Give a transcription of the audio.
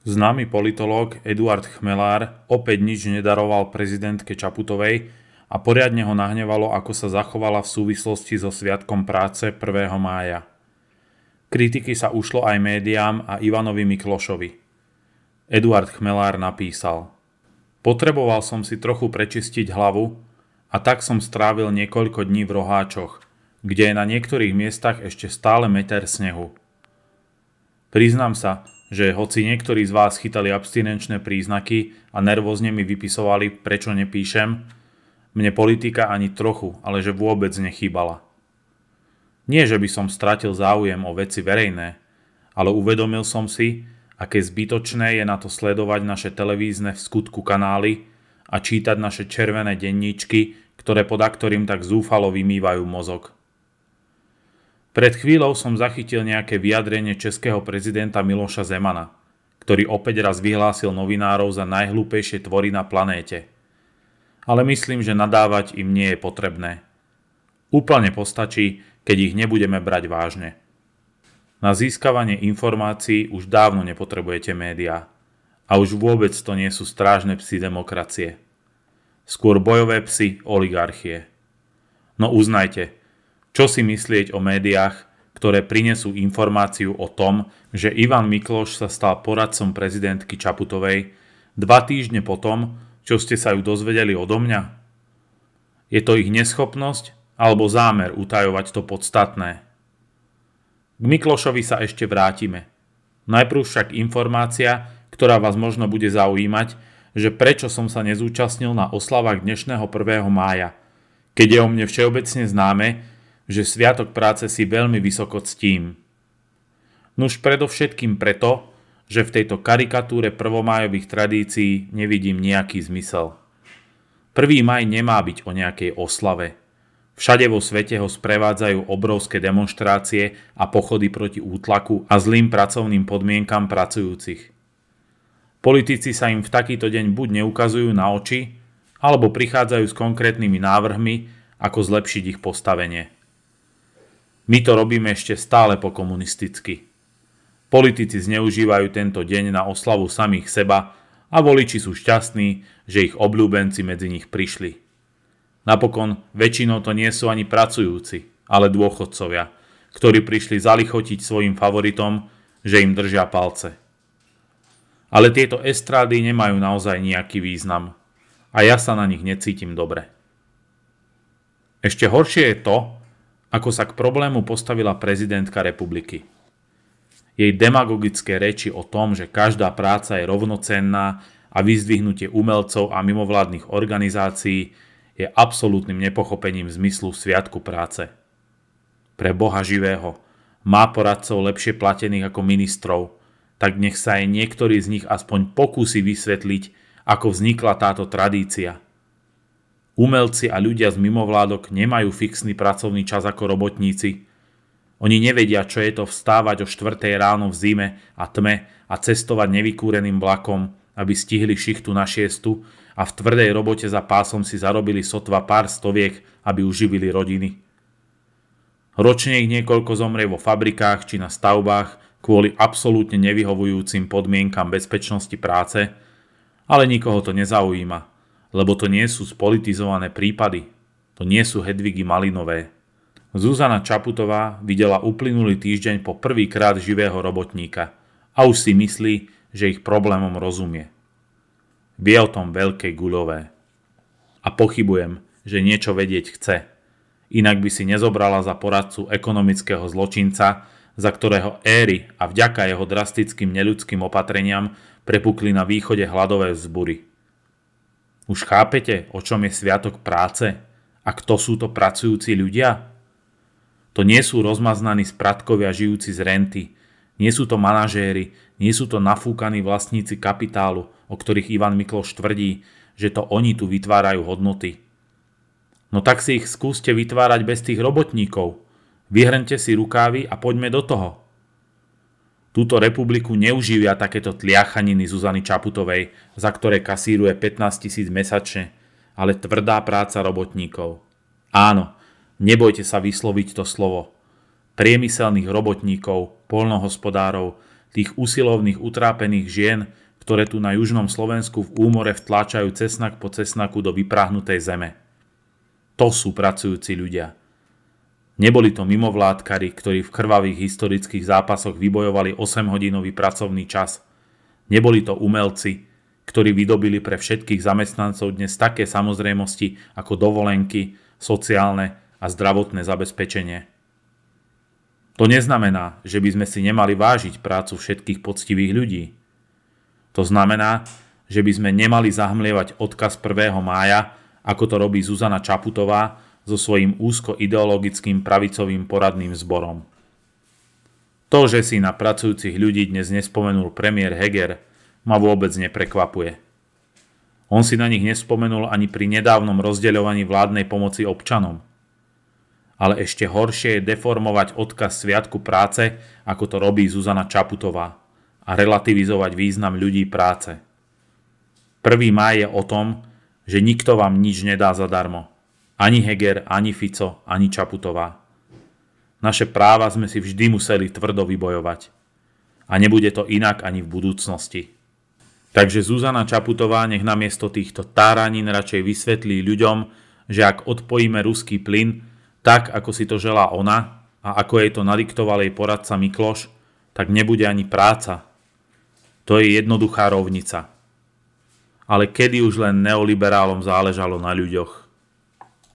Známy politológ Eduard Chmelár opäť nič nedaroval prezidentke Čaputovej a poriadne ho nahnevalo, ako sa zachovala v súvislosti so Sviatkom práce 1. mája. Kritiky sa ušlo aj médiám a Ivanovi Miklošovi. Eduard Chmelár napísal Potreboval som si trochu prečistiť hlavu a tak som strávil niekoľko dní v roháčoch, kde je na niektorých miestach ešte stále meter snehu. Priznám sa, že hoci niektorí z vás chytali abstinenčné príznaky a nervózne mi vypisovali, prečo nepíšem, mne politika ani trochu, ale že vôbec nechýbala. Nie, že by som stratil záujem o veci verejné, ale uvedomil som si, aké zbytočné je na to sledovať naše televízne v skutku kanály a čítať naše červené denníčky, ktoré pod aktorým tak zúfalo vymývajú mozog. Pred chvíľou som zachytil nejaké vyjadrenie českého prezidenta Miloša Zemana, ktorý opäť raz vyhlásil novinárov za najhlúpejšie tvory na planéte. Ale myslím, že nadávať im nie je potrebné. Úplne postačí, keď ich nebudeme brať vážne. Na získavanie informácií už dávno nepotrebujete médiá. A už vôbec to nie sú strážne psy demokracie. Skôr bojové psy oligarchie. No uznajte – čo si myslieť o médiách, ktoré prinesú informáciu o tom, že Ivan Mikloš sa stal poradcom prezidentky Čaputovej dva týždne potom, čo ste sa ju dozvedeli odo mňa? Je to ich neschopnosť alebo zámer utajovať to podstatné? K Miklošovi sa ešte vrátime. Najprv však informácia, ktorá vás možno bude zaujímať, že prečo som sa nezúčastnil na oslavách dnešného 1. mája, keď je o mne všeobecne známe, že Sviatok práce si veľmi vysoko ctím. Nuž predovšetkým preto, že v tejto karikatúre prvomájových tradícií nevidím nejaký zmysel. Prvý maj nemá byť o nejakej oslave. Všade vo svete ho sprevádzajú obrovské demonstrácie a pochody proti útlaku a zlým pracovným podmienkam pracujúcich. Politici sa im v takýto deň buď neukazujú na oči, alebo prichádzajú s konkrétnymi návrhmi, ako zlepšiť ich postavenie. My to robíme ešte stále po komunisticky. Politici zneužívajú tento deň na oslavu samých seba a voliči sú šťastní, že ich obľúbenci medzi nich prišli. Napokon väčšinou to nie sú ani pracujúci, ale dôchodcovia, ktorí prišli zalichotiť svojim favoritom, že im držia palce. Ale tieto estrády nemajú naozaj nejaký význam a ja sa na nich necítim dobre. Ešte horšie je to, ako sa k problému postavila prezidentka republiky. Jej demagogické reči o tom, že každá práca je rovnocenná a vyzdvihnutie umelcov a mimovládnych organizácií je absolútnym nepochopením zmyslu Sviatku práce. Pre Boha živého má poradcov lepšie platených ako ministrov, tak nech sa aj niektorý z nich aspoň pokúsi vysvetliť, ako vznikla táto tradícia – Umelci a ľudia z mimovládok nemajú fixný pracovný čas ako robotníci. Oni nevedia, čo je to vstávať o 4. ráno v zime a tme a cestovať nevykúreným vlakom, aby stihli šichtu na šiestu a v tvrdej robote za pásom si zarobili sotva pár stoviek, aby uživili rodiny. Ročne ich niekoľko zomrie vo fabrikách či na stavbách kvôli absolútne nevyhovujúcim podmienkam bezpečnosti práce, ale nikoho to nezaujíma lebo to nie sú spolitizované prípady. To nie sú Hedvigy Malinové. Zuzana Čaputová videla uplynulý týždeň po prvýkrát živého robotníka a už si myslí, že ich problémom rozumie. Vie o tom veľké guľové. A pochybujem, že niečo vedieť chce. Inak by si nezobrala za poradcu ekonomického zločinca, za ktorého éry a vďaka jeho drastickým neľudským opatreniam prepukli na východe hladové vzbury. Už chápete, o čom je Sviatok práce a kto sú to pracujúci ľudia? To nie sú rozmaznaní spratkovia žijúci z renty, nie sú to manažéri, nie sú to nafúkaní vlastníci kapitálu, o ktorých Ivan Mikloš tvrdí, že to oni tu vytvárajú hodnoty. No tak si ich skúste vytvárať bez tých robotníkov. Vyhrnte si rukávy a poďme do toho túto republiku neuživia takéto tliachaniny Zuzany Čaputovej, za ktoré kasíruje 15 tisíc mesačne, ale tvrdá práca robotníkov. Áno, nebojte sa vysloviť to slovo. Priemyselných robotníkov, polnohospodárov, tých usilovných utrápených žien, ktoré tu na južnom Slovensku v úmore vtláčajú cesnak po cesnaku do vyprahnutej zeme. To sú pracujúci ľudia. Neboli to mimovládkari, ktorí v krvavých historických zápasoch vybojovali 8-hodinový pracovný čas. Neboli to umelci, ktorí vydobili pre všetkých zamestnancov dnes také samozrejmosti ako dovolenky, sociálne a zdravotné zabezpečenie. To neznamená, že by sme si nemali vážiť prácu všetkých poctivých ľudí. To znamená, že by sme nemali zahmlievať odkaz 1. mája, ako to robí Zuzana Čaputová, so svojím úzko ideologickým pravicovým poradným zborom. To, že si na pracujúcich ľudí dnes nespomenul premiér Heger, ma vôbec neprekvapuje. On si na nich nespomenul ani pri nedávnom rozdeľovaní vládnej pomoci občanom. Ale ešte horšie je deformovať odkaz Sviatku práce, ako to robí Zuzana Čaputová, a relativizovať význam ľudí práce. 1. maj je o tom, že nikto vám nič nedá zadarmo. Ani Heger, ani Fico, ani Čaputová. Naše práva sme si vždy museli tvrdo vybojovať. A nebude to inak ani v budúcnosti. Takže Zuzana Čaputová nech namiesto týchto táranín radšej vysvetlí ľuďom, že ak odpojíme ruský plyn, tak ako si to želá ona a ako jej to nadiktoval jej poradca Mikloš, tak nebude ani práca. To je jednoduchá rovnica. Ale kedy už len neoliberálom záležalo na ľuďoch.